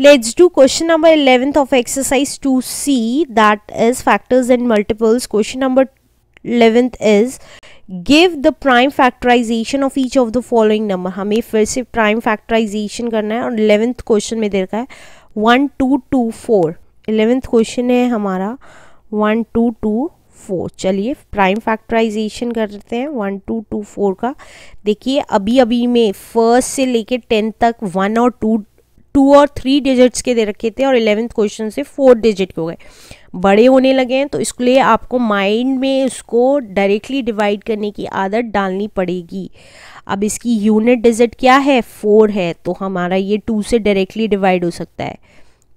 Let's do question number 11th of exercise 2C that is factors and multiples. Question number 11th is give the prime factorization of each of the following number. हमें फिर से prime factorization करना है और 11th question में देखा है 1, 2, 2, 4. 11th question है हमारा 1, 2, 2, 4. चलिए prime factorization करते हैं 1, 2, 2, 4 का देखिए अभी अभी में first से लेके 10 तक 1 और 2 टू और थ्री डिजिट्स के दे रखे थे और इलेवेंथ क्वेश्चन से फोर डिजिट के हो गए बड़े होने लगे हैं तो इसके लिए आपको माइंड में उसको डायरेक्टली डिवाइड करने की आदत डालनी पड़ेगी अब इसकी यूनिट डिजिट क्या है फोर है तो हमारा ये टू से डायरेक्टली डिवाइड हो सकता है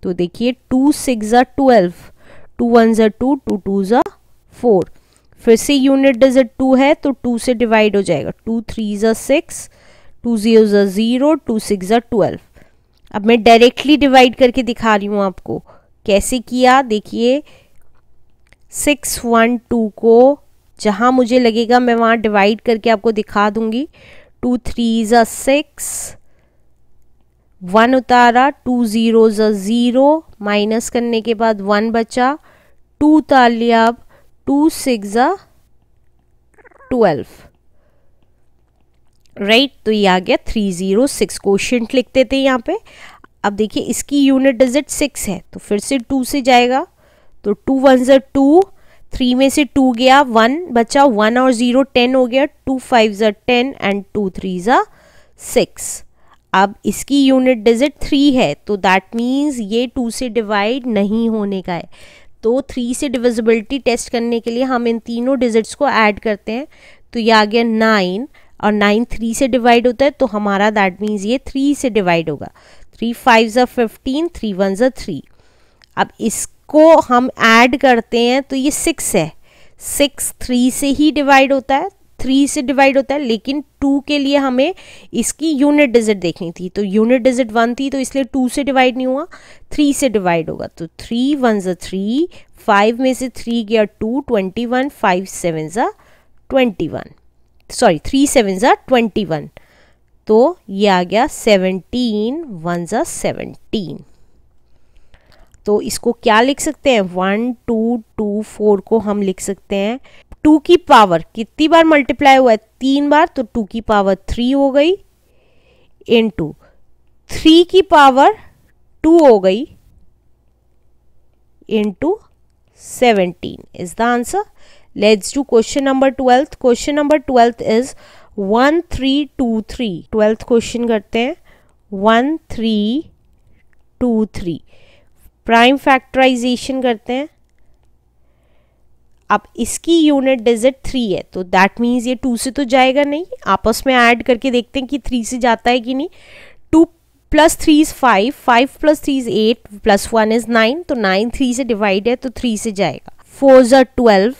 तो देखिए टू सिक्स ज़ा ट्वेल्व टू वन ज़ा टू टू टू ज़ा फोर फिर से यूनिट डिजिट टू है तो टू से डिवाइड हो जाएगा टू थ्री ज़ा सिक्स टू ज़ीरो ज़ा ज़ीरो टू सिक्स ज़ा ट्वेल्व अब मैं डायरेक्टली डिवाइड करके दिखा रही हूँ आपको कैसे किया देखिए सिक्स वन टू को जहाँ मुझे लगेगा मैं वहाँ डिवाइड करके आपको दिखा दूँगी टू थ्री ज़ सिक्स वन उतारा टू ज़ीरो ज़ीरो माइनस करने के बाद वन बचा टू उतार लिया अब टू सिक्स ज ट्वेल्व राइट right? तो ये आ गया थ्री ज़ीरो सिक्स क्वेश्चन लिखते थे यहाँ पे अब देखिए इसकी यूनिट डिजिट सिक्स है तो फिर से टू से जाएगा तो टू वन ज़र टू थ्री में से टू गया वन बचा वन और ज़ीरो टेन हो गया टू फाइव ज़र टेन एंड टू थ्री ज़ा सिक्स अब इसकी यूनिट डिजिट थ्री है तो दैट मीन्स ये टू से डिवाइड नहीं होने का है तो थ्री से डिविजिबिलिटी टेस्ट करने के लिए हम इन तीनों डिजिट्स को ऐड करते हैं तो ये आ गया नाइन और नाइन थ्री से डिवाइड होता है तो हमारा दैट मीन्स ये थ्री से डिवाइड होगा थ्री फाइव ज़ा फिफ्टीन थ्री वन ज़ा थ्री अब इसको हम ऐड करते हैं तो ये सिक्स है सिक्स थ्री से ही डिवाइड होता है थ्री से डिवाइड होता है लेकिन टू के लिए हमें इसकी यूनिट डिजिट देखनी थी तो यूनिट डिजिट वन थी तो इसलिए टू से डिवाइड नहीं हुआ थ्री से डिवाइड होगा तो थ्री वन ज़ा थ्री फाइव में से थ्री गया two twenty one five seven ज़ा twenty one sorry three seven ज़ा ट्वेंटी वन तो ये आ गया सेवनटीन वन ज़ा सेवनटीन तो इसको क्या लिख सकते हैं वन टू टू फोर को हम लिख सकते हैं टू की पावर कितनी बार मल्टीप्लाई हुआ है तीन बार तो टू की पावर थ्री हो गई इन टू थ्री की पावर टू हो गई into seventeen is the answer let's do question number 12th question number 12th is 1323 12th question karte hain 1323 prime factorization करते हैं अब इसकी यूनिट डिजिट थ्री है तो दैट मीन्स ये टू से तो जाएगा नहीं आपस में ऐड करके देखते हैं कि थ्री से जाता है कि नहीं two plus three is five five plus three is eight plus one is nine तो नाइन थ्री से डिवाइड है तो थ्री से जाएगा फोर ज़र ट्वेल्व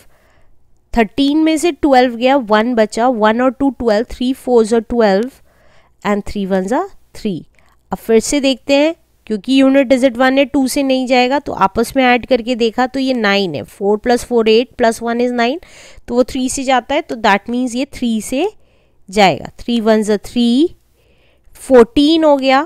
थर्टीन में से ट्वेल्व गया वन बचा वन और टू ट्वेल्व थ्री फोर जो ट्वेल्व एंड थ्री वन जो थ्री अब फिर से देखते हैं क्योंकि यूनिट डिजिट वन है टू से नहीं जाएगा तो आपस में ऐड करके देखा तो ये नाइन है four plus four eight plus one is nine तो वो थ्री से जाता है तो दैट मीन्स ये थ्री से जाएगा थ्री वन जो थ्री फोर्टीन हो गया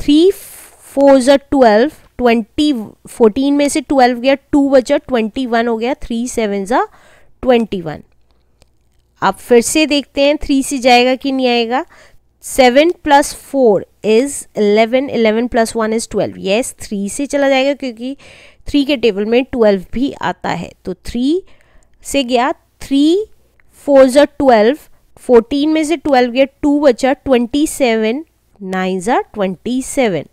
थ्री फोर जो ट्वेल्व ट्वेंटी फोर्टीन में से ट्वेल्व गया टू बचा ट्वेंटी वन हो गया थ्री सेवन ज़ा ट्वेंटी वन आप फिर से देखते हैं थ्री से जाएगा कि नहीं आएगा seven plus four is eleven eleven plus one is twelve yes three से चला जाएगा क्योंकि थ्री के टेबल में ट्वेल्व भी आता है तो थ्री से गया थ्री फोर ज़ा ट्वेल्व फोर्टीन में से ट्वेल्व गया टू बचा ट्वेंटी सेवन नाइन ज़ा ट्वेंटी सेवन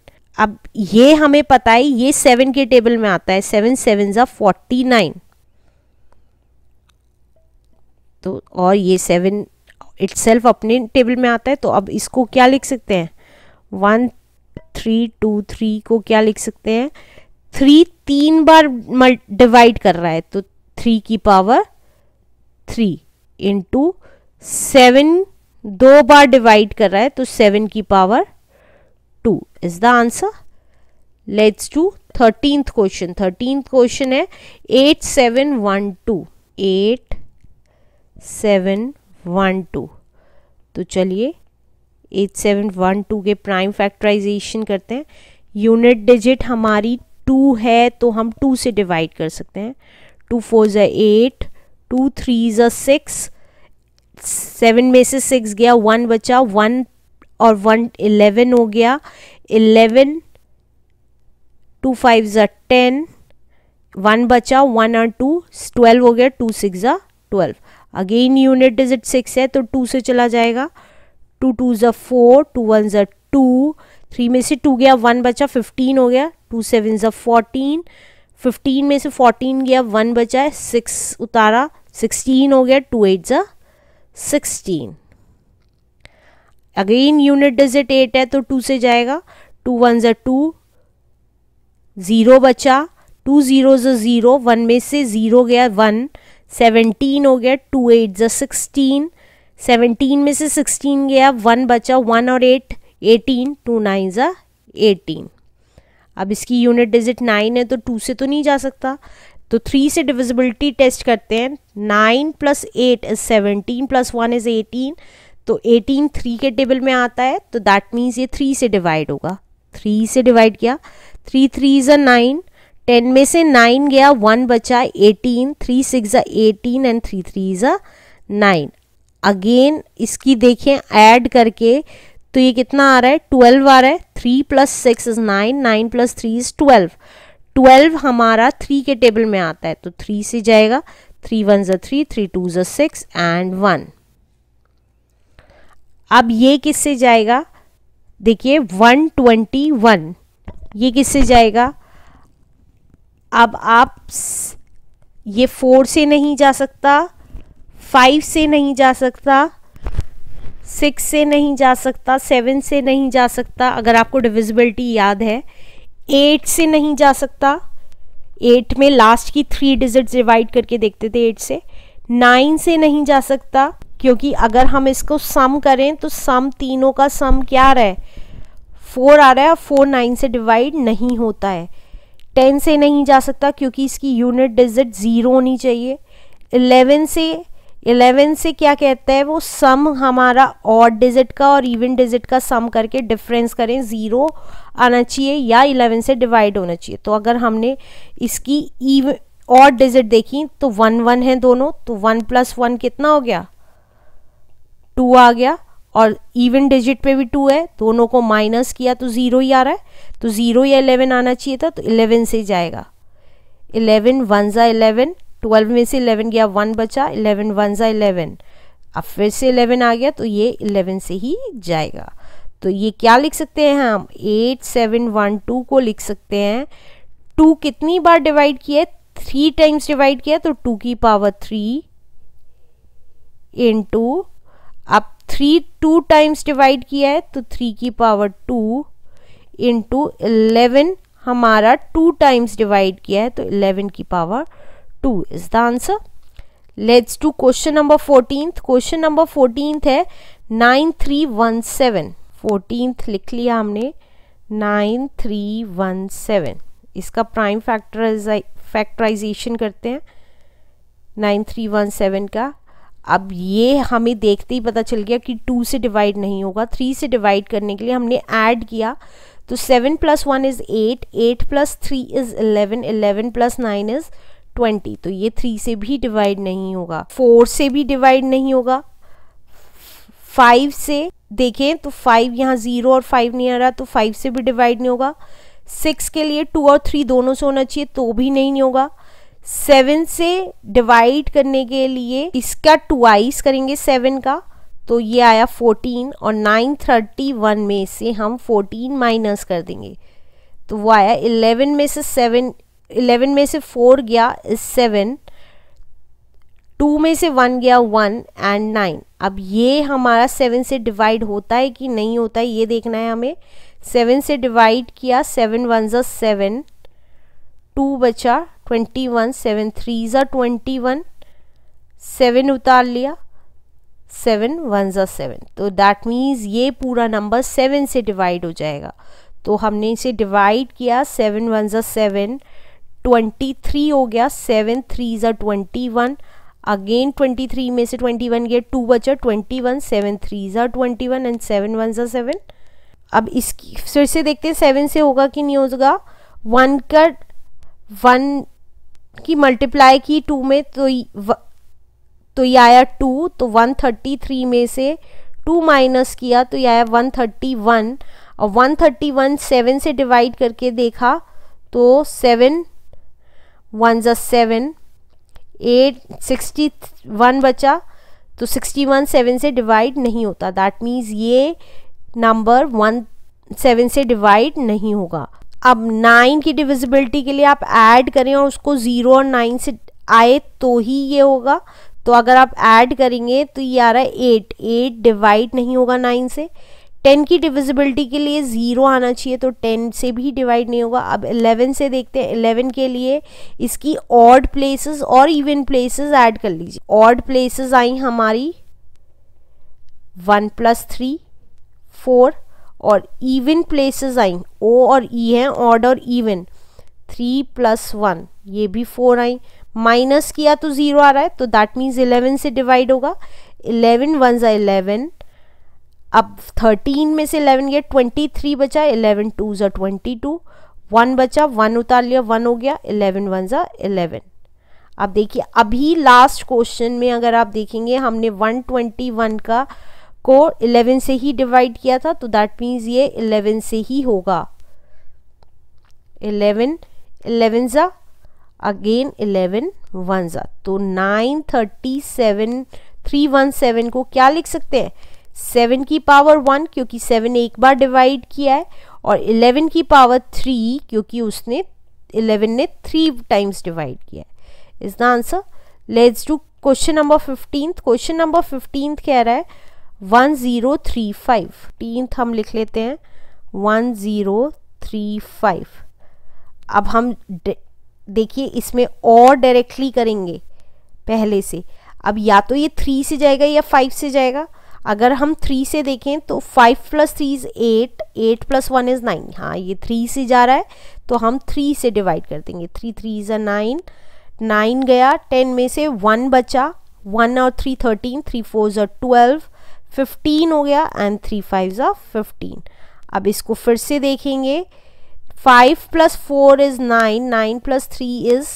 अब ये हमें पता है ये सेवन के टेबल में आता है सेवन सेवन ज़ा फोर्टी नाइन तो और ये सेवन इट्सल्फ अपने टेबल में आता है तो अब इसको क्या लिख सकते हैं वन थ्री टू थ्री को क्या लिख सकते हैं थ्री तीन बार डिवाइड कर रहा है तो थ्री की पावर थ्री इंटू सेवन दो बार डिवाइड कर रहा है तो सेवन की power two is the answer let's do thirteenth question thirteenth question है eight seven one two eight seven one two तो चलिए एट सेवन वन टू के प्राइम फैक्टराइजेशन करते हैं यूनिट डिजिट हमारी टू है तो हम टू से डिवाइड कर सकते हैं टू फोर ज एट टू थ्री ज सिक्स सेवन में से सिक्स गया वन बचा वन और वन इलेवन हो गया इलेवन टू फाइव ज़ा टेन वन बचा वन और टू ट्वेल्व हो गया टू सिक्स ज़ा twelve again unit digit six है तो टू से चला जाएगा टू टू ज़ा फोर टू वन ज़ा टू थ्री में से टू गया वन बचा फिफ्टीन हो गया टू सेवन ज़ा फोर्टीन फिफ्टीन में से फोर्टीन गया वन बचा है सिक्स उतारा सिक्सटीन हो गया टू एट ज़ा sixteen again unit digit eight है तो टू से जाएगा टू वन ज़ा टू ज़ीरो बचा टू ज़ीरो ज़ा ज़ीरो वन में से ज़ीरो गया वन सेवनटीन हो गया टू एट ज सिक्सटीन सेवनटीन में से सिक्सटीन गया वन बचा वन और एट एटीन टू नाइन ज़ा एटीन अब इसकी यूनिट डिजिट नाइन है तो टू से तो नहीं जा सकता तो थ्री से डिविजिबिलिटी टेस्ट करते हैं nine plus eight is seventeen plus one is eighteen तो 18 थ्री के टेबल में आता है तो दैट मीन्स ये थ्री से डिवाइड होगा थ्री से डिवाइड किया three three is a nine ten में से नाइन गया वन बचा एटीन थ्री सिक्स ज़ा eighteen and three three is a nine again इसकी देखें ऐड करके तो ये कितना आ रहा है ट्वेल्व आ रहा है three plus six is nine nine plus three is twelve twelve हमारा थ्री के टेबल में आता है तो थ्री से जाएगा थ्री वन ज़ा थ्री थ्री टू ज़ा सिक्स एंड वन अब ये किससे जाएगा देखिए 121 ये किससे जाएगा अब आप ये फोर से नहीं जा सकता फाइव से नहीं जा सकता सिक्स से नहीं जा सकता सेवन से नहीं जा सकता अगर आपको डिविजिबिलिटी याद है एट से नहीं जा सकता एट में लास्ट की थ्री डिजिट डिवाइड करके देखते थे एट से नाइन से नहीं जा सकता क्योंकि अगर हम इसको सम करें तो सम तीनों का सम क्या आ रहा है फोर आ रहा है और फोर नाइन से डिवाइड नहीं होता है टेन से नहीं जा सकता क्योंकि इसकी यूनिट डिजिट ज़ीरो होनी चाहिए एलेवन से एलेवन से क्या कहता है वो सम हमारा ऑड डिजिट का और इवन डिजिट का सम करके डिफरेंस करें ज़ीरो आना चाहिए या इलेवन से डिवाइड होना चाहिए तो अगर हमने इसकी ईव ऑड डिजिट देखी तो वन वन है दोनों तो वन प्लस वन कितना हो गया टू आ गया और इवन डिजिट पे भी टू है दोनों को माइनस किया तो ज़ीरो ही आ रहा है तो ज़ीरो या इलेवन आना चाहिए था तो इलेवन से जाएगा इलेवन वन ज़ा इलेवन ट्वेल्व में से इलेवन गया वन बचा इलेवन वन ज़ा इलेवन अब फिर से इलेवन आ गया तो ये इलेवन से ही जाएगा तो ये क्या लिख सकते हैं हम एट सेवन वन टू को लिख सकते हैं टू कितनी बार डिवाइड किया है थ्री टाइम्स डिवाइड किया तो टू की पावर थ्री इंटू अब थ्री टू टाइम्स डिवाइड किया है तो थ्री की पावर टू इंटू इलेवन हमारा टू टाइम्स डिवाइड किया है तो इलेवन की power two is the answer let's to question number fourteen question number fourteenth है nine three one seven fourteen लिख लिया हमने नाइन थ्री वन सेवन इसका प्राइम फैक्टराइजेशन करते हैं नाइन थ्री वन सेवन का अब ये हमें देखते ही पता चल गया कि टू से डिवाइड नहीं होगा थ्री से डिवाइड करने के लिए हमने ऐड किया तो seven plus one is eight eight plus three is eleven eleven plus nine is twenty तो ये थ्री से भी डिवाइड नहीं होगा फोर से भी डिवाइड नहीं होगा फाइव से देखें तो फाइव यहाँ ज़ीरो और फाइव नहीं आ रहा तो फाइव से भी डिवाइड नहीं होगा सिक्स के लिए टू और थ्री दोनों से होना चाहिए तो भी नहीं होगा सेवन से डिवाइड करने के लिए इसका ट्वाइस करेंगे सेवन का तो ये आया फोर्टीन और नाइन थर्टी वन में से हम फोर्टीन माइनस कर देंगे तो वो आया इलेवन में से सेवन इलेवन में से फोर गया सेवन टू में से वन गया वन एंड नाइन अब ये हमारा सेवन से डिवाइड होता है कि नहीं होता है ये देखना है हमें सेवन से डिवाइड किया सेवन वन जो सेवन टू बचा ट्वेंटी वन सेवन थ्री ज़ा ट्वेंटी वन सेवन उतार लिया सेवन वन ज़ा सेवन तो दैट मीन्स ये पूरा नंबर सेवन से डिवाइड हो जाएगा तो हमने इसे डिवाइड किया सेवन वन ज़ा सेवन ट्वेंटी थ्री हो गया सेवन थ्री ज़ा twenty one again twenty three में से ट्वेंटी वन गया टू बचा ट्वेंटी वन सेवन थ्री ज़ा twenty one and seven one ज़ा सेवन अब इसकी फिर से देखते हैं सेवन से होगा कि नहीं होगा वन का वन की मल्टीप्लाई की टू में तो व, तो ये आया टू तो वन थर्टी थ्री में से टू माइनस किया तो ये आया वन थर्टी वन और वन थर्टी वन सेवन से डिवाइड करके देखा तो सेवन वन ज सेवन एट सिक्सटी वन बचा तो सिक्सटी वन सेवन से डिवाइड नहीं होता दैट मीन्स ये नंबर वन सेवन से डिवाइड नहीं होगा अब नाइन की डिविजिबिलिटी के लिए आप ऐड करें और उसको ज़ीरो और नाइन से आए तो ही ये होगा तो अगर आप ऐड करेंगे तो ये आ रहा है एट एट डिवाइड नहीं होगा नाइन से टेन की डिविजिबिलिटी के लिए ज़ीरो आना चाहिए तो टेन से भी डिवाइड नहीं होगा अब एलेवन से देखते हैं एलेवन के लिए इसकी ऑड प्लेसेस और इवन प्लेसेस ऐड कर लीजिए ऑड प्लेसेस आई हमारी वन प्लस थ्री फोर और इवन प्लेसेस आई ओ और ई e हैं ऑड और इवन थ्री प्लस वन ये भी फोर आई माइनस किया तो ज़ीरो आ रहा है तो दैट मीन्स इलेवन से डिवाइड होगा इलेवन वन ज़ा इलेवन अब थर्टीन में से इलेवन गया ट्वेंटी थ्री बचा इलेवन टू ज़ा ट्वेंटी टू वन बचा वन उतार लिया वन हो गया इलेवन वन ज़ा इलेवन अब देखिए अभी लास्ट क्वेश्चन में अगर आप देखेंगे हमने वन ट्वेंटी वन का को 11 से ही डिवाइड किया था तो दैट मीन्स ये 11 से ही होगा 11 11 ज़ा अगेन 11 वन ज़ा तो 937 317 को क्या लिख सकते हैं सेवन की पावर वन क्योंकि सेवन एक बार डिवाइड किया है और इलेवन की पावर थ्री क्योंकि उसने इलेवन ने थ्री टाइम्स डिवाइड किया है is the answer let's do question number fifteenth question number fifteenth कह रहा है वन ज़ीरो थ्री फाइव टीन्थ हम लिख लेते हैं वन ज़ीरो थ्री फाइव अब हम देखिए इसमें और डायरेक्टली करेंगे पहले से अब या तो ये थ्री से जाएगा या फाइव से जाएगा अगर हम थ्री से देखें तो five plus three is eight eight plus one is nine हाँ ये थ्री से जा रहा है तो हम थ्री से डिवाइड कर देंगे three three is a nine nine गया टेन में से वन बचा वन और थ्री थर्टीन थ्री फोर ज़र ट्वेल्व फिफ्टीन हो गया एंड थ्री फाइव ज़ा फिफ्टीन अब इसको फिर से देखेंगे five plus four is nine nine plus three is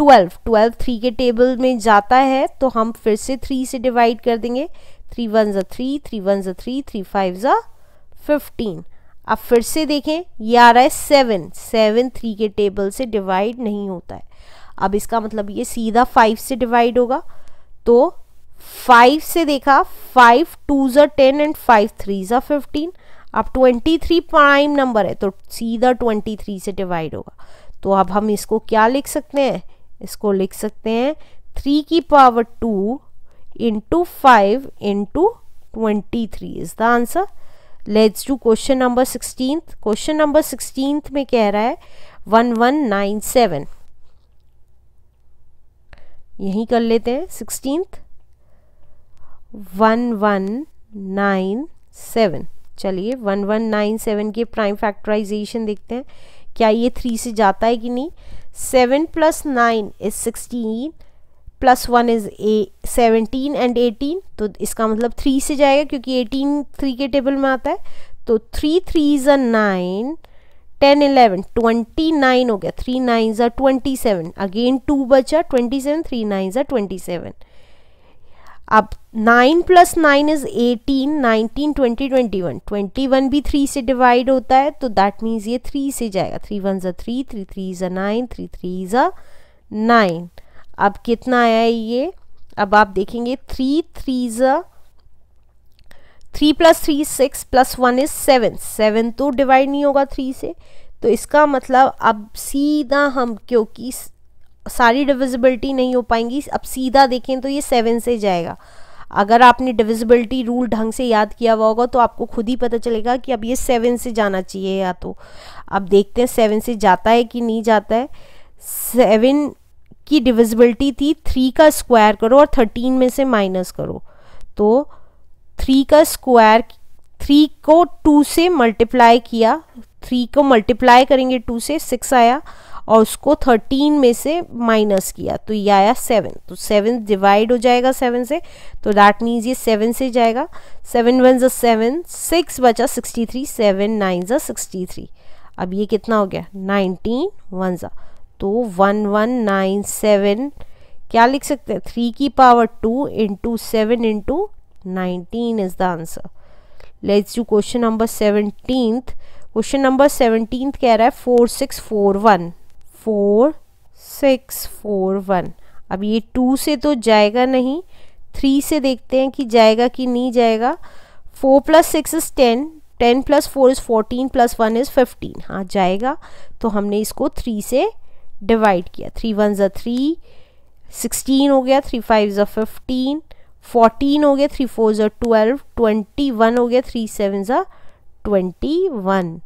12, twelve three के टेबल में जाता है तो हम फिर से थ्री से डिवाइड कर देंगे थ्री वन ज़ा थ्री थ्री वन ज़ा थ्री थ्री फाइव ज़ा फिफ्टीन अब फिर से देखें ये आ रहा है सेवन सेवन थ्री के टेबल से डिवाइड नहीं होता है अब इसका मतलब ये सीधा फाइव से डिवाइड होगा तो फाइव से देखा फाइव टू ज टेन एंड फाइव थ्री ज फिफ्टीन अब ट्वेंटी थ्री प्राइम नंबर है तो सीधा ट्वेंटी थ्री से डिवाइड होगा तो अब हम इसको क्या लिख सकते हैं इसको लिख सकते हैं थ्री की power two into five into twenty three is the answer let's do question number sixteen question number sixteen में कह रहा है वन वन नाइन सेवन यहीं कर लेते हैं sixteenth one one nine seven चलिए वन वन नाइन सेवन के प्राइम फैक्टराइजेशन देखते हैं क्या ये थ्री से जाता है कि नहीं seven plus nine is sixteen plus one is a seventeen and eighteen तो इसका मतलब थ्री से जाएगा क्योंकि एटीन थ्री के टेबल में आता है तो three three is a nine ten eleven twenty nine हो गया थ्री नाइन ज ट्वेंटी सेवन अगेन टू बचा ट्वेंटी सेवन थ्री नाइन ज ट्वेंटी सेवन अब nine plus nine is eighteen nineteen twenty twenty one twenty one भी three से divide होता है तो दैट मीन्स ये थ्री से जाएगा थ्री वन जो three three three is nine three three ज़ा नाइन अब कितना आया है ये अब आप देखेंगे three three is three plus three six plus one is seven seven तो डिवाइड नहीं होगा थ्री से तो इसका मतलब अब सीधा हम क्योंकि सारी डिविजिबिलिटी नहीं हो पाएंगी अब सीधा देखें तो ये सेवन से जाएगा अगर आपने डिविजिबिलिटी रूल ढंग से याद किया हुआ होगा तो आपको खुद ही पता चलेगा कि अब ये सेवन से जाना चाहिए या तो अब देखते हैं सेवन से जाता है कि नहीं जाता है सेवन की डिविजिबिलिटी थी थ्री का स्क्वायर करो और थर्टीन में से माइनस करो तो थ्री का स्क्वायर थ्री को टू से मल्टीप्लाई किया थ्री को मल्टीप्लाई करेंगे टू से सिक्स आया और उसको थर्टीन में से माइनस किया तो ये आया सेवन तो सेवन डिवाइड हो जाएगा सेवन से तो दैट मीन्स ये सेवन से जाएगा सेवन वन ज़ा सेवन सिक्स बचा सिक्सटी थ्री सेवन नाइन ज़ा सिक्सटी थ्री अब ये कितना हो गया नाइनटीन वन ज़ा तो वन वन नाइन सेवन क्या लिख सकते हैं थ्री की power two into seven into nineteen is the answer let's you question number seventeen question number seventeen कह रहा है four six four one four six four one अब ये टू से तो जाएगा नहीं थ्री से देखते हैं कि जाएगा कि नहीं जाएगा four plus six is ten ten plus four is fourteen plus one is fifteen हाँ जाएगा तो हमने इसको थ्री से डिवाइड किया थ्री वन ज़ा थ्री सिक्सटीन हो गया थ्री फाइव ज़ा फिफ्टीन फोर्टीन हो गया थ्री फोर ज़ा ट्वेल्व ट्वेंटी वन हो गया थ्री सेवन ज़ा ट्वेंटी वन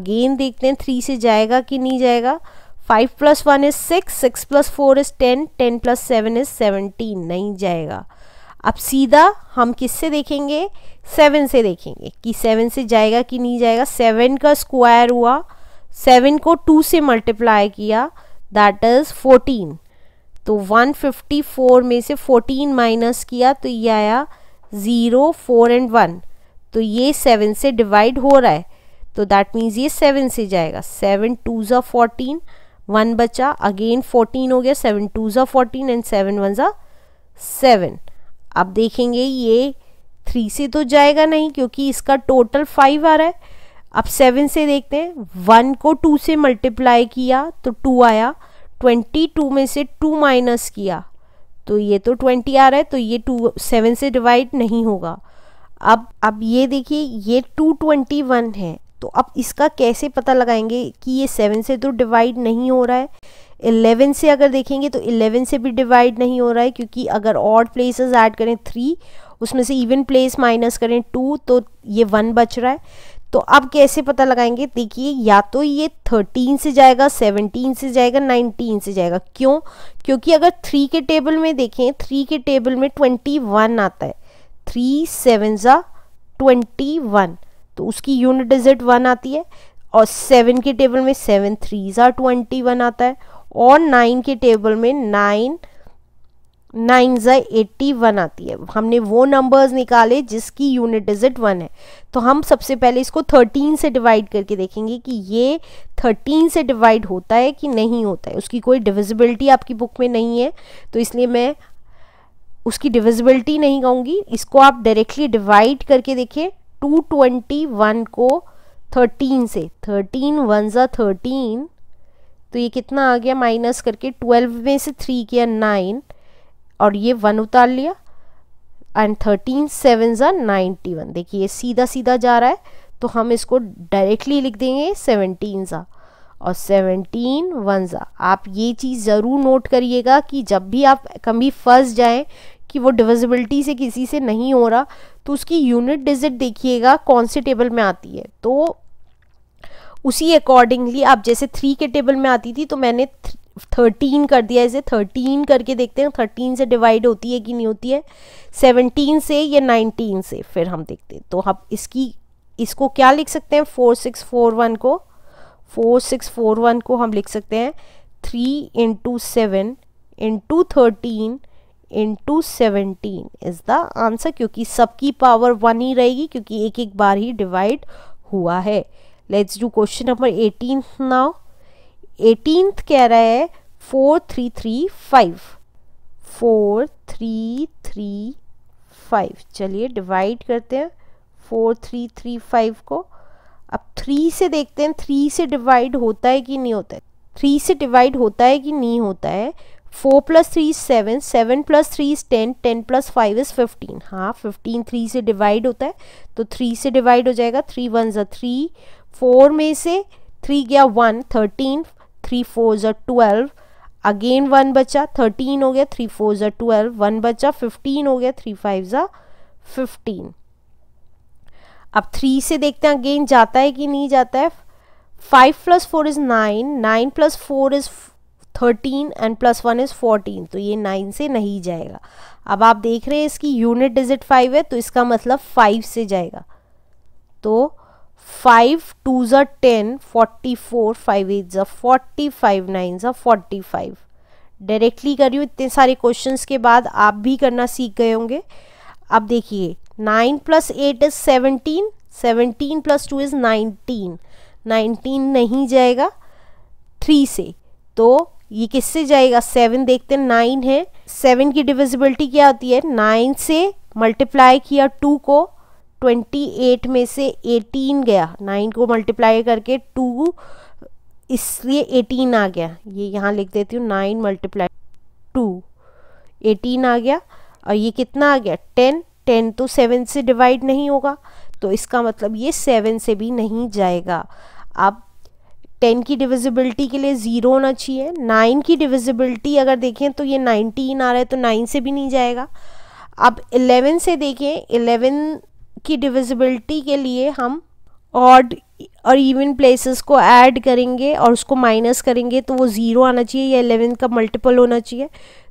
अगेन देखते हैं थ्री से जाएगा कि नहीं जाएगा five plus one is six six plus four is ten ten plus seven is seventeen नहीं जाएगा अब सीधा हम किससे देखेंगे सेवन से देखेंगे कि सेवन से जाएगा कि नहीं जाएगा सेवन का स्क्वायर हुआ सेवन को टू से मल्टीप्लाई किया दैट इज़ फोर्टीन तो 154 में से 14 माइनस किया तो ये आया ज़ीरो फोर एंड वन तो ये सेवन से डिवाइड हो रहा है तो दैट मीन्स ये सेवन से जाएगा सेवन टू ज़ा फोर्टीन वन बचा अगेन फोर्टीन हो गया सेवन टू ज़ा फोर्टीन एंड सेवन वन ज़ा सेवन अब देखेंगे ये थ्री से तो जाएगा नहीं क्योंकि इसका टोटल फाइव आ रहा है अब सेवन से देखते हैं वन को टू से मल्टीप्लाई किया तो टू आया ट्वेंटी टू में से टू माइनस किया तो ये तो ट्वेंटी आ रहा है तो ये टू सेवन से डिवाइड नहीं होगा अब अब ये देखिए ये टू ट्वेंटी वन है तो अब इसका कैसे पता लगाएंगे कि ये सेवन से तो डिवाइड नहीं हो रहा है एलेवन से अगर देखेंगे तो एलेवन से भी डिवाइड नहीं हो रहा है क्योंकि अगर ऑड प्लेसेस ऐड करें थ्री उसमें से इवन प्लेस माइनस करें टू तो ये वन बच रहा है तो अब कैसे पता लगाएंगे देखिए या तो ये थर्टीन से जाएगा सेवनटीन से जाएगा नाइनटीन से जाएगा क्यों क्योंकि अगर थ्री के टेबल में देखें थ्री के टेबल में ट्वेंटी वन आता है थ्री सेवन ज़ा ट्वेंटी वन तो उसकी यूनिट डिजिट वन आती है और सेवन के टेबल में सेवन थ्री ज़ा ट्वेंटी वन आता है और नाइन के टेबल में नाइन नाइन ज़ा एट्टी वन आती है हमने वो नंबर्स निकाले जिसकी यूनिट डिजिट वन है तो हम सबसे पहले इसको थर्टीन से डिवाइड करके देखेंगे कि ये थर्टीन से डिवाइड होता है कि नहीं होता है उसकी कोई डिविजिबिलिटी आपकी बुक में नहीं है तो इसलिए मैं उसकी डिविजिबिलिटी नहीं कहूँगी इसको आप डायरेक्टली डिवाइड करके देखें 221 को 13 से 13 वन ज़ा थर्टीन तो ये कितना आ गया माइनस करके 12 में से 3 किया 9 और ये 1 उतार लिया एंड 13 सेवन ज़ा नाइन्टी वन देखिए ये सीधा सीधा जा रहा है तो हम इसको डायरेक्टली लिख देंगे सेवनटीन ज़ा और सेवनटीन वन ज़ा आप ये चीज़ ज़रूर नोट करिएगा कि जब भी आप कभी फंस जाएं कि वो डिविजिबिलिटी से किसी से नहीं हो रहा तो उसकी यूनिट डिजिट देखिएगा कौन से टेबल में आती है तो उसी अकॉर्डिंगली आप जैसे थ्री के टेबल में आती थी तो मैंने थर्टीन कर दिया इसे थर्टीन करके देखते हैं थर्टीन से डिवाइड होती है कि नहीं होती है सेवनटीन से या नाइनटीन से फिर हम देखते हैं तो हम इसकी इसको क्या लिख सकते हैं फोर सिक्स फोर वन को फोर सिक्स फोर वन को हम लिख सकते हैं three into seven into thirteen into seventeen is the answer क्योंकि सबकी पावर वन ही रहेगी क्योंकि एक एक बार ही डिवाइड हुआ है let's do question number eighteen now eighteen कह रहा है four three three five four three three five चलिए डिवाइड करते हैं फोर थ्री थ्री फाइव को अब थ्री से देखते हैं थ्री से डिवाइड होता है कि नहीं होता है थ्री से डिवाइड होता है कि नहीं होता है four plus three is seven seven plus three is ten ten plus five is fifteen हाँ फिफ्टीन थ्री से डिवाइड होता है तो थ्री से डिवाइड हो जाएगा थ्री वन ज थ्री फोर में से थ्री गया वन थर्टीन थ्री फोर ज़ा ट्वेल्व अगेन वन बचा थर्टीन हो गया थ्री फोर ज़ा ट्वेल्व वन बचा फिफ्टीन हो गया थ्री फाइव ज फिफ्टीन अब थ्री से देखते हैं अगेन जाता है कि नहीं जाता है five plus four is nine nine plus four is thirteen and plus one is fourteen तो ये नाइन से नहीं जाएगा अब आप देख रहे हैं इसकी यूनिट डिजिट फाइव है तो इसका मतलब फाइव से जाएगा तो फाइव टू ज़ा ten forty four five eight ज़ा फोर्टी फाइव नाइन ज़ा फोर्टी फाइव डायरेक्टली कर रही हूँ इतने सारे क्वेश्चन के बाद आप भी करना सीख गए होंगे अब देखिए nine plus eight is seventeen seventeen plus two is nineteen nineteen नहीं जाएगा थ्री से तो ये किससे जाएगा सेवन देखते हैं नाइन है सेवन की डिविजिबिलिटी क्या होती है नाइन से मल्टीप्लाई किया टू को ट्वेंटी एट में से एटीन गया नाइन को मल्टीप्लाई करके टू इसलिए एटीन आ गया ये यहाँ लिख देती हूँ नाइन मल्टीप्लाई टू एटीन आ गया और ये कितना आ गया टेन टेन तो सेवन से डिवाइड नहीं होगा तो इसका मतलब ये सेवन से भी नहीं जाएगा अब टेन की डिविजिबिलिटी के लिए ज़ीरो होना चाहिए नाइन की डिविजिबिलिटी अगर देखें तो ये नाइनटीन आ रहा है तो नाइन से भी नहीं जाएगा अब इलेवन से देखें इलेवन की डिविजिबिलिटी के लिए हम ऑड और इवन प्लेसेस को ऐड करेंगे और उसको माइनस करेंगे तो वो ज़ीरो आना चाहिए या इलेवन का मल्टीपल होना चाहिए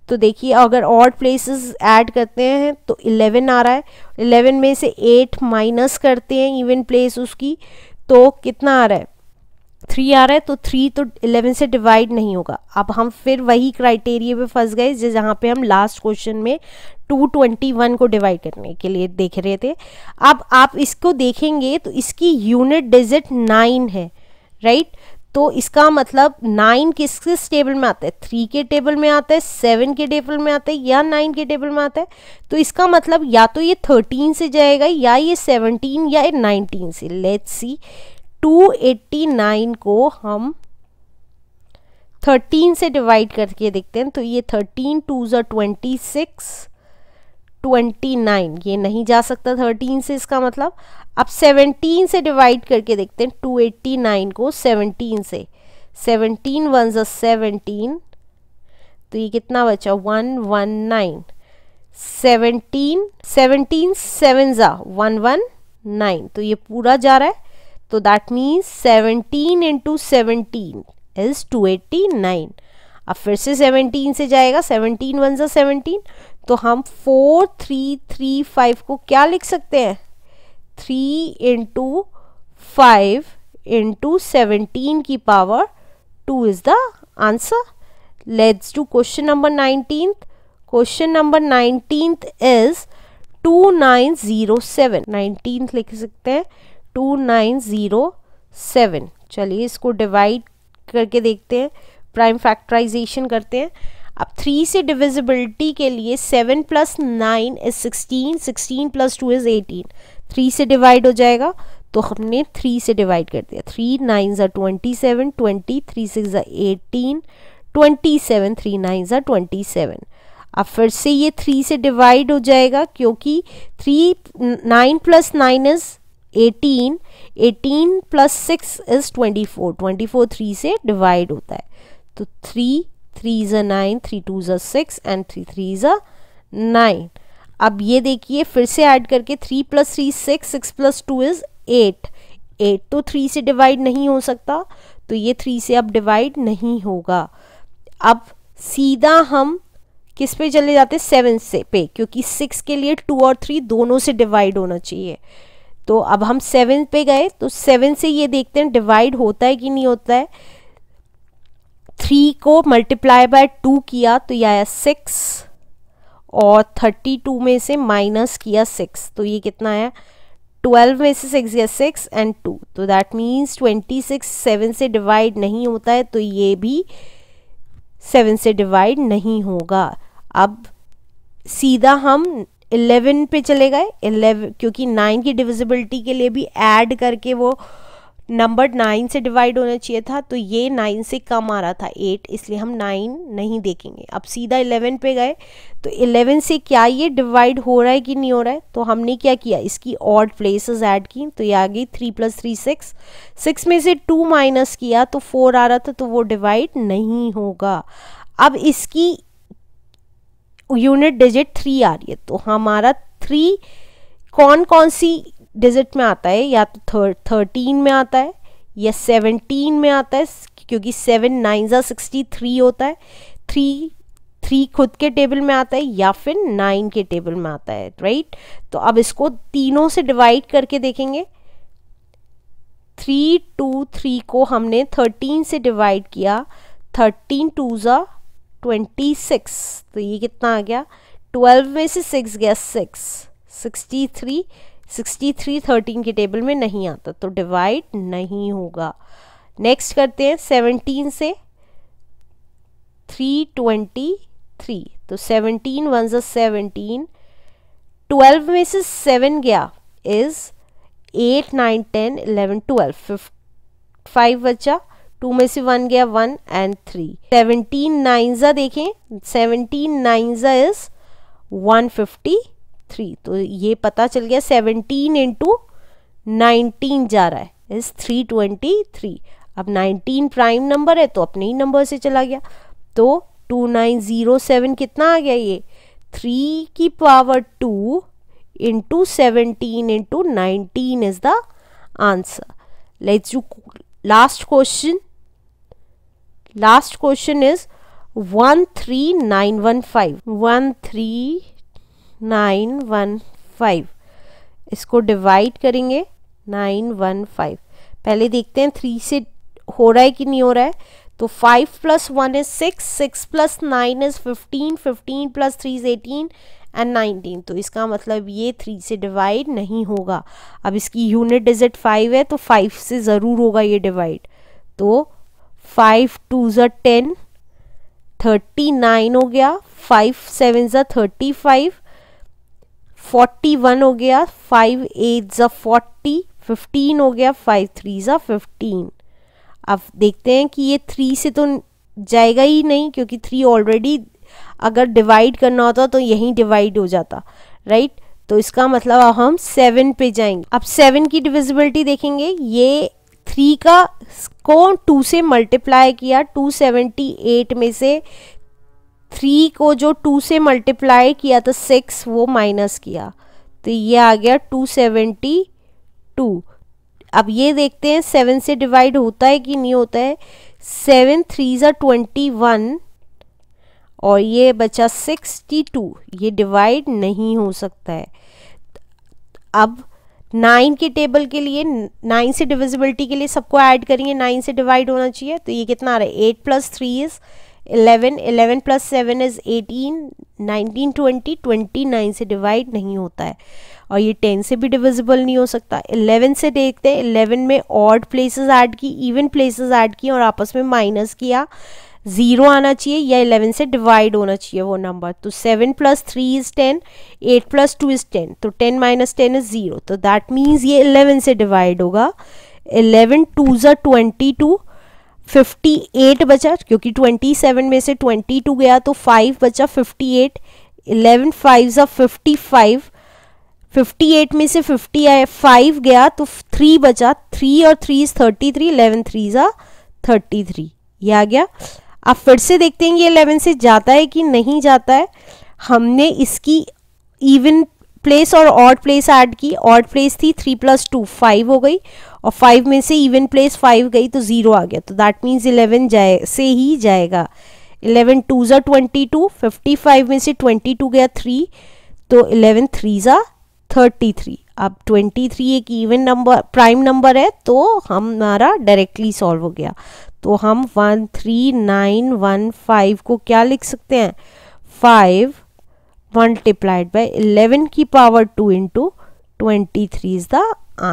तो देखिए अगर ऑड प्लेसेस ऐड करते हैं तो इलेवन आ रहा है इलेवन में से एट माइनस करते हैं इवन प्लेस उसकी तो कितना आ रहा है थ्री आ रहा है तो थ्री तो इलेवन से डिवाइड नहीं होगा अब हम फिर वही क्राइटेरिया पे फंस गए जिस जहाँ पे हम लास्ट क्वेश्चन में टू ट्वेंटी वन को डिवाइड करने के लिए देख रहे थे अब आप इसको देखेंगे तो इसकी यूनिट डिजिट नाइन है राइट तो इसका मतलब नाइन किस किस टेबल में आता है थ्री के टेबल में आता है सेवन के टेबल में आता है या नाइन के टेबल में आता है तो इसका मतलब या तो ये थर्टीन से जाएगा या ये सेवनटीन या ये नाइनटीन से लेट्स सी 289 को हम 13 से डिवाइड करके देखते हैं तो ये 13 टू ज़ा ट्वेंटी सिक्स ट्वेंटी नाइन ये नहीं जा सकता थर्टीन से इसका मतलब अब सेवनटीन से डिवाइड करके देखते हैं टू एट्टी नाइन को सेवनटीन से सेवनटीन वन ज़ा सेवनटीन तो ये कितना बचा one one nine seventeen seventeen seven ज़ा वन वन नाइन तो ये पूरा जा रहा है तो that means seventeen into seventeen is two eighty nine अब फिर से सेवनटीन से जाएगा सेवनटीन वन ज़ा सेवनटीन तो हम फोर थ्री थ्री फाइव को क्या लिख सकते हैं three into five into seventeen की power two is the answer let's to question number nineteen question number nineteen is two nine zero seven nineteen लिख सकते हैं टू नाइन ज़ीरो सेवन चलिए इसको डिवाइड करके देखते हैं प्राइम फैक्टराइजेशन करते हैं अब थ्री से डिविजिबिलिटी के लिए seven plus nine is sixteen sixteen plus two is eighteen three से डिवाइड हो जाएगा तो हमने थ्री से डिवाइड कर दिया थ्री नाइन ज़ा twenty seven twenty three six ज़ा eighteen twenty seven three nine ज़ा ट्वेंटी सेवन अब फिर से ये थ्री से डिवाइड हो जाएगा क्योंकि three nine plus nine is eighteen eighteen plus six is twenty four twenty four three से डिवाइड होता है तो three three uh nine three two uh six and three three is nine अब ये देखिए फिर से ऐड करके three plus three six six plus two is eight eight तो थ्री से डिवाइड नहीं हो सकता तो ये थ्री से अब डिवाइड नहीं होगा अब सीधा हम किस पे चले जाते हैं सेवन से पे क्योंकि सिक्स के लिए टू और थ्री दोनों से डिवाइड होना चाहिए तो अब हम सेवन पे गए तो सेवन से ये देखते हैं डिवाइड होता है कि नहीं होता है थ्री को मल्टीप्लाई बाय टू किया तो ये आया सिक्स और थर्टी टू में से माइनस किया सिक्स तो ये कितना आया ट्वेल्व में से सिक्स या सिक्स एंड टू तो that means twenty six seven से डिवाइड नहीं होता है तो ये भी सेवन से डिवाइड नहीं होगा अब सीधा हम इलेवन पे चले गए इलेवन क्योंकि नाइन की डिविजिबिलिटी के लिए भी ऐड करके वो नंबर नाइन से डिवाइड होना चाहिए था तो ये नाइन से कम आ रहा था एट इसलिए हम नाइन नहीं देखेंगे अब सीधा इलेवन पे गए तो इलेवन से क्या ये डिवाइड हो रहा है कि नहीं हो रहा है तो हमने क्या किया इसकी ऑड प्लेसेस ऐड की तो ये आ गई three plus three six six में से टू माइनस किया तो फोर आ रहा था तो वो डिवाइड नहीं होगा अब इसकी यूनिट डिजिट थ्री आ रही है तो हमारा थ्री कौन कौन सी डिजिट में आता है या तो थर्टीन में आता है या सेवनटीन में आता है क्योंकि सेवन नाइन ज़ा सिक्सटी थ्री होता है थ्री थ्री खुद के टेबल में आता है या फिर नाइन के टेबल में आता है राइट तो अब इसको तीनों से डिवाइड करके देखेंगे थ्री टू थ्री को हमने थर्टीन से डिवाइड किया थर्टीन टू ज़ा ट्वेंटी सिक्स तो ये कितना आ गया ट्वेल्व में से सिक्स गया six sixty three sixty three thirteen के टेबल में नहीं आता तो डिवाइड नहीं होगा नेक्स्ट करते हैं सेवनटीन से थ्री ट्वेंटी थ्री तो सेवनटीन वन ज़ा सेवनटीन ट्वेल्व में से सेवन गया is eight nine ten eleven twelve फिफ फाइव बचा टू में से वन गया वन एंड थ्री सेवनटीन नाइन्जा देखें सेवनटीन नाइन्जा इज वन फिफ्टी थ्री तो ये पता चल गया सेवनटीन इंटू नाइनटीन जा रहा है इज थ्री ट्वेंटी थ्री अब नाइनटीन प्राइम नंबर है तो अपने ही नंबर से चला गया तो टू नाइन ज़ीरो सेवन कितना आ गया ये थ्री की power two into seventeen into nineteen is the answer let's you last question last question is one one three nine five one three nine one five इसको divide करेंगे nine one five पहले देखते हैं three से हो रहा है कि नहीं हो रहा है तो five plus one is six six plus nine is fifteen fifteen plus three is eighteen and nineteen तो इसका मतलब ये थ्री से डिवाइड नहीं होगा अब इसकी यूनिट डिजिट फाइव है तो फाइव से ज़रूर होगा ये डिवाइड तो फाइव टू ज़ा टेन थर्टी नाइन हो गया फाइव सेवन ज़ा थर्टी फाइव फोर्टी वन हो गया फाइव एट ज़ा फोर्टी फिफ्टीन हो गया फाइव थ्री ज़ा फिफ्टीन अब देखते हैं कि ये थ्री से तो जाएगा ही नहीं क्योंकि थ्री ऑलरेडी अगर डिवाइड करना होता तो यहीं डिवाइड हो जाता राइट तो इसका मतलब अब हम सेवन पे जाएंगे अब सेवन की डिविजिबिलिटी देखेंगे ये थ्री का को टू से मल्टीप्लाई किया टू सेवेंटी एट में से थ्री को जो टू से मल्टीप्लाई किया था तो सिक्स वो माइनस किया तो ये आ गया टू सेवेंटी टू अब ये देखते हैं सेवन से डिवाइड होता है कि नहीं होता है सेवन थ्री ज़ा ट्वेंटी वन और ये बचा सिक्सटी टू ये डिवाइड नहीं हो सकता है अब नाइन के टेबल के लिए नाइन से डिविजिबिलिटी के लिए सबको ऐड करेंगे नाइन से डिवाइड होना चाहिए तो ये कितना आ रहा है eight plus three is eleven eleven plus seven is eighteen nineteen twenty twenty nine से डिवाइड नहीं होता है और ये टेन से भी डिविजिबल नहीं हो सकता इलेवन से देखते हैं इलेवन में ऑड प्लेसेस ऐड की इवन प्लेसेस ऐड की और आपस में माइनस किया ज़ीरो आना चाहिए या इलेवन से डिवाइड होना चाहिए वो नंबर तो seven plus three is ten eight plus two is ten तो ten minus ten is zero तो दैट मीन्स ये इलेवन से डिवाइड होगा इलेवन टू ज़ा ट्वेंटी टू फिफ्टी एट बचा क्योंकि ट्वेंटी सेवन में से ट्वेंटी टू गया तो फाइव बचा फिफ्टी एट इलेवन फाइव ज़ा फिफ्टी फाइव फिफ्टी एट में से फिफ्टी फाइव गया तो थ्री बचा थ्री और three is thirty three eleven three ज़ा थर्टी थ्री ये आ गया आप फिर से देखते हैं ये इलेवन से जाता है कि नहीं जाता है हमने इसकी इवन प्लेस और ऑड प्लेस ऐड की ऑड प्लेस थी थ्री प्लस टू फाइव हो गई और फाइव में से इवन प्लेस फाइव गई तो ज़ीरो आ गया तो दैट मीन्स इलेवन जाए से ही जाएगा इलेवन टू ज़ा ट्वेंटी टू फिफ्टी फाइव में से ट्वेंटी टू गया थ्री तो इलेवन थ्री ज़ा थर्टी थ्री अब ट्वेंटी थ्री एक इवन नंबर प्राइम नंबर है तो हमारा डायरेक्टली सॉल्व हो गया तो हम one three nine one five को क्या लिख सकते हैं फाइव मल्टीप्लाइड बाई इलेवन की power two into twenty three is the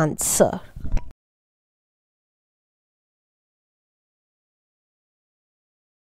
answer